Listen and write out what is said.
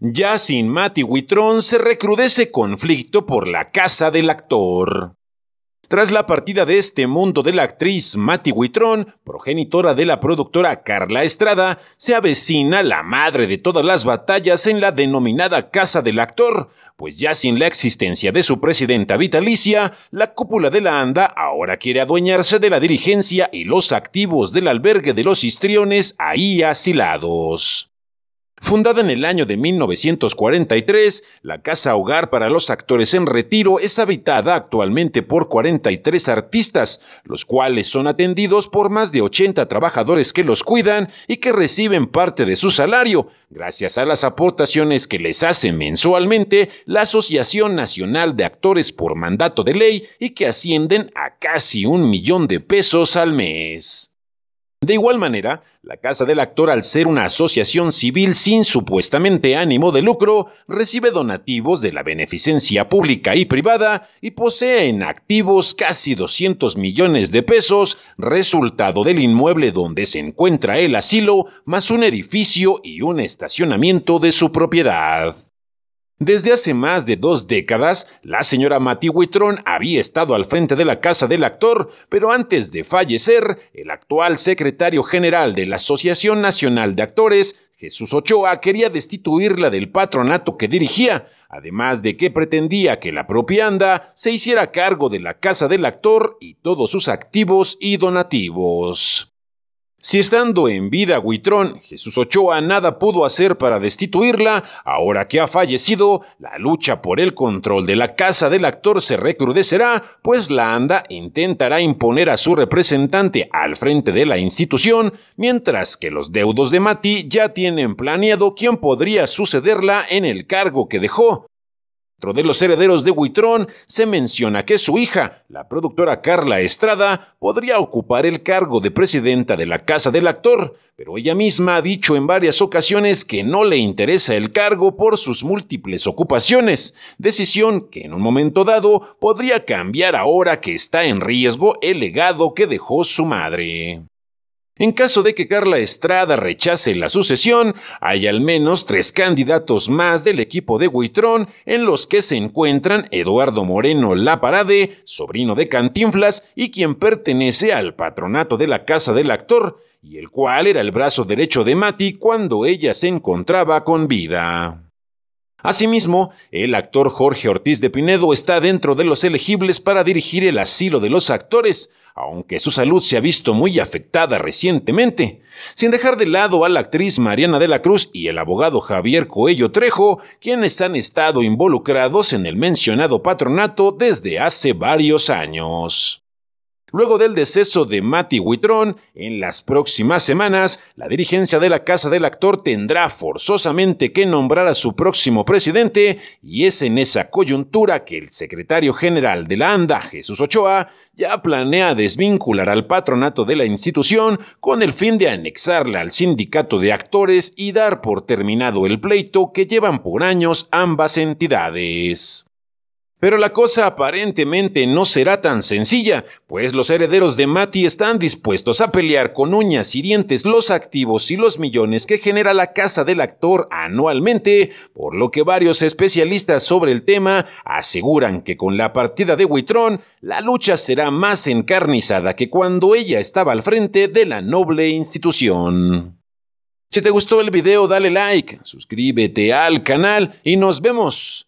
Ya sin Mati Huitrón se recrudece conflicto por la casa del actor. Tras la partida de este mundo de la actriz Mati Huitrón, progenitora de la productora Carla Estrada, se avecina la madre de todas las batallas en la denominada Casa del Actor, pues ya sin la existencia de su presidenta vitalicia, la cúpula de la ANDA ahora quiere adueñarse de la dirigencia y los activos del albergue de los histriones ahí asilados. Fundada en el año de 1943, la Casa Hogar para los Actores en Retiro es habitada actualmente por 43 artistas, los cuales son atendidos por más de 80 trabajadores que los cuidan y que reciben parte de su salario, gracias a las aportaciones que les hace mensualmente la Asociación Nacional de Actores por mandato de ley y que ascienden a casi un millón de pesos al mes. De igual manera, la Casa del Actor, al ser una asociación civil sin supuestamente ánimo de lucro, recibe donativos de la beneficencia pública y privada y posee en activos casi 200 millones de pesos, resultado del inmueble donde se encuentra el asilo, más un edificio y un estacionamiento de su propiedad. Desde hace más de dos décadas, la señora Mati Huitrón había estado al frente de la casa del actor, pero antes de fallecer, el actual secretario general de la Asociación Nacional de Actores, Jesús Ochoa, quería destituirla del patronato que dirigía, además de que pretendía que la propianda se hiciera cargo de la casa del actor y todos sus activos y donativos. Si estando en vida Guitrón, Jesús Ochoa nada pudo hacer para destituirla, ahora que ha fallecido, la lucha por el control de la casa del actor se recrudecerá, pues la ANDA intentará imponer a su representante al frente de la institución, mientras que los deudos de Mati ya tienen planeado quién podría sucederla en el cargo que dejó. Dentro de los herederos de Huitrón se menciona que su hija, la productora Carla Estrada, podría ocupar el cargo de presidenta de la casa del actor, pero ella misma ha dicho en varias ocasiones que no le interesa el cargo por sus múltiples ocupaciones, decisión que en un momento dado podría cambiar ahora que está en riesgo el legado que dejó su madre. En caso de que Carla Estrada rechace la sucesión, hay al menos tres candidatos más del equipo de Huitrón, en los que se encuentran Eduardo Moreno Laparade, sobrino de Cantinflas y quien pertenece al patronato de la Casa del Actor, y el cual era el brazo derecho de Mati cuando ella se encontraba con vida. Asimismo, el actor Jorge Ortiz de Pinedo está dentro de los elegibles para dirigir el asilo de los actores, aunque su salud se ha visto muy afectada recientemente, sin dejar de lado a la actriz Mariana de la Cruz y el abogado Javier Coello Trejo, quienes han estado involucrados en el mencionado patronato desde hace varios años. Luego del deceso de Mati Huitrón, en las próximas semanas, la dirigencia de la Casa del Actor tendrá forzosamente que nombrar a su próximo presidente, y es en esa coyuntura que el secretario general de la ANDA, Jesús Ochoa, ya planea desvincular al patronato de la institución con el fin de anexarla al sindicato de actores y dar por terminado el pleito que llevan por años ambas entidades. Pero la cosa aparentemente no será tan sencilla, pues los herederos de Mati están dispuestos a pelear con uñas y dientes los activos y los millones que genera la casa del actor anualmente, por lo que varios especialistas sobre el tema aseguran que con la partida de Huitrón, la lucha será más encarnizada que cuando ella estaba al frente de la noble institución. Si te gustó el video dale like, suscríbete al canal y nos vemos